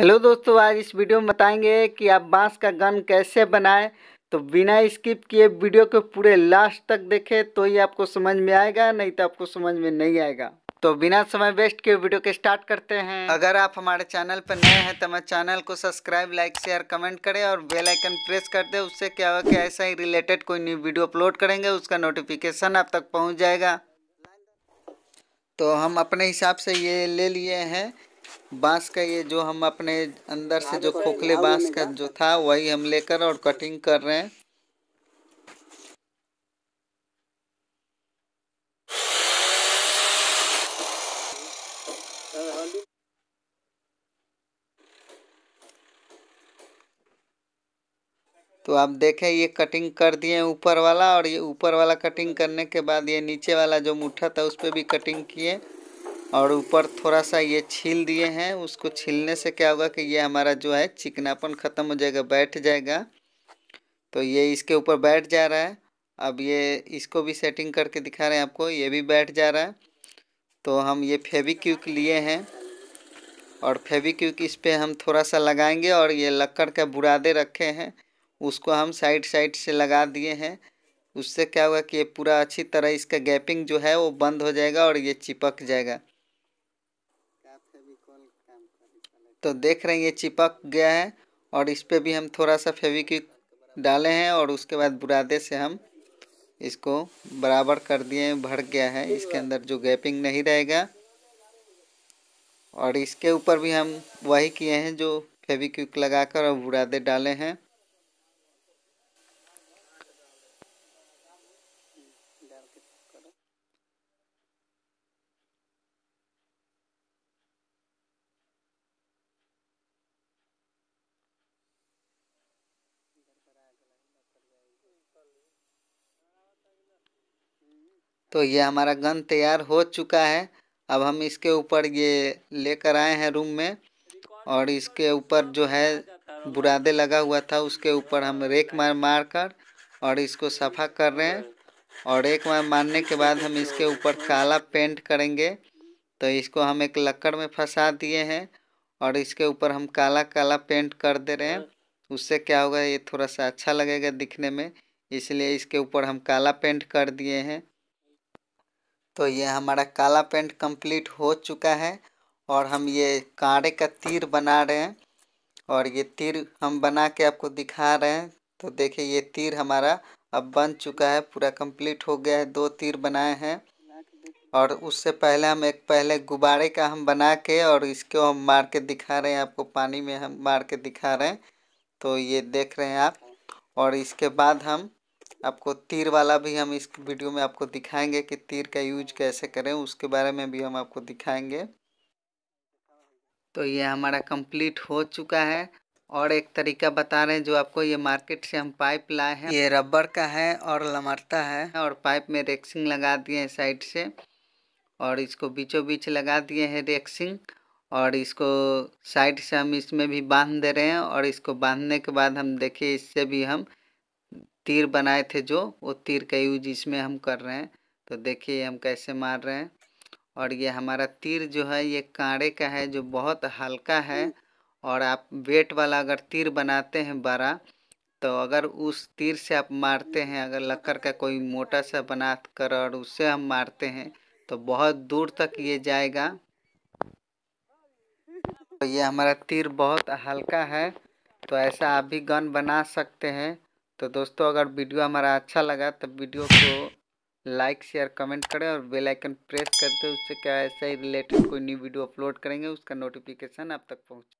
Hello दोस्तों आज इस वीडियो में बताएंगे कि आप बांस का गन कैसे बनाएं तो बिना स्किप किए वीडियो के पूरे लास्ट तक देखें तो ही आपको समझ में आएगा नहीं तो आपको समझ में नहीं आएगा तो बिना समय वेस्ट के वीडियो के स्टार्ट करते हैं अगर आप हमारे चैनल पर नए हैं तो हमारे चैनल को सब्सक्राइब लाइक शेयर कमेंट करें और बेलाइकन प्रेस कर दें उससे क्या होगा कि ऐसा ही रिलेटेड कोई न्यू वीडियो अपलोड करेंगे उसका नोटिफिकेशन आप तक पहुँच जाएगा तो हम अपने हिसाब से ये ले लिए हैं बांस का ये जो हम अपने अंदर से जो खोखले बांस का जो था वही हम लेकर और कटिंग कर रहे हैं तो आप देखें ये कटिंग कर दिए ऊपर वाला और ये ऊपर वाला कटिंग करने के बाद ये नीचे वाला जो मुठा था उस पर भी कटिंग किए और ऊपर थोड़ा सा ये छील दिए हैं उसको छीलने से क्या होगा कि ये हमारा जो है चिकनापन ख़त्म हो जाएगा बैठ जाएगा तो ये इसके ऊपर बैठ जा रहा है अब ये इसको भी सेटिंग करके दिखा रहे हैं आपको ये भी बैठ जा रहा है तो हम ये फेविक्यूक लिए हैं और फेविक्यूक इस पर हम थोड़ा सा लगाएंगे और ये लक्कड़ के बुरादे रखे हैं उसको हम साइड साइड से लगा दिए हैं उससे क्या होगा कि ये पूरा अच्छी तरह इसका गैपिंग जो है वो बंद हो जाएगा और ये चिपक जाएगा तो देख रहे हैं ये चिपक गया है और इस पर भी हम थोड़ा सा फेविक्विक डाले हैं और उसके बाद बुरादे से हम इसको बराबर कर दिए भर गया है इसके अंदर जो गैपिंग नहीं रहेगा और इसके ऊपर भी हम वही किए हैं जो फेविक्विक लगाकर और बुरादे डाले हैं तो ये हमारा गन तैयार हो चुका है अब हम इसके ऊपर ये लेकर आए हैं रूम में और इसके ऊपर जो है बुरादे लगा हुआ था उसके ऊपर हम रेक मार मार कर और इसको सफ़ा कर रहे हैं और एक बार मारने के बाद हम इसके ऊपर काला पेंट करेंगे तो इसको हम एक लकड़ में फंसा दिए हैं और इसके ऊपर हम काला काला पेंट कर दे रहे हैं उससे क्या होगा ये थोड़ा सा अच्छा लगेगा दिखने में इसलिए इसके ऊपर हम काला पेंट कर दिए हैं तो ये हमारा काला पेंट कंप्लीट हो चुका है और हम ये काड़े का तीर बना रहे हैं और ये तीर हम बना के आपको दिखा रहे हैं तो देखिए ये तीर हमारा अब बन चुका है पूरा कंप्लीट हो गया है दो तीर बनाए हैं और उससे पहले हम एक पहले गुब्बारे का हम बना के और इसको हम मार के दिखा रहे हैं आपको पानी में हम मार के दिखा रहे हैं तो ये देख रहे हैं आप और इसके बाद हम आपको तीर वाला भी हम इस वीडियो में आपको दिखाएंगे कि तीर का यूज कैसे करें उसके बारे में भी हम आपको दिखाएंगे तो ये हमारा कंप्लीट हो चुका है और एक तरीका बता रहे हैं जो आपको ये मार्केट से हम पाइप लाए हैं ये रबर का है और लमरता है और पाइप में रेक्सिंग लगा दिए हैं साइड से और इसको बीचों बीच लगा दिए हैं रेक्सिंग और इसको साइड से हम इसमें भी बांध दे रहे हैं और इसको बांधने के बाद हम देखिए इससे भी हम तीर बनाए थे जो वो तीर का यूज इसमें हम कर रहे हैं तो देखिए हम कैसे मार रहे हैं और ये हमारा तीर जो है ये कांड़े का है जो बहुत हल्का है हम्म। और आप वेट वाला अगर तीर बनाते हैं बड़ा तो अगर उस तीर से आप मारते हैं अगर लकड़ का कोई मोटा सा बना कर और उससे हम मारते हैं तो बहुत दूर तक ये जाएगा तो ये हमारा तीर बहुत हल्का है तो ऐसा आप भी गन बना सकते हैं तो दोस्तों अगर वीडियो हमारा अच्छा लगा तो वीडियो को लाइक शेयर कमेंट करें और बेल आइकन प्रेस कर दें उससे क्या ऐसे ही रिलेटेड कोई न्यू वीडियो अपलोड करेंगे उसका नोटिफिकेशन आप तक पहुँच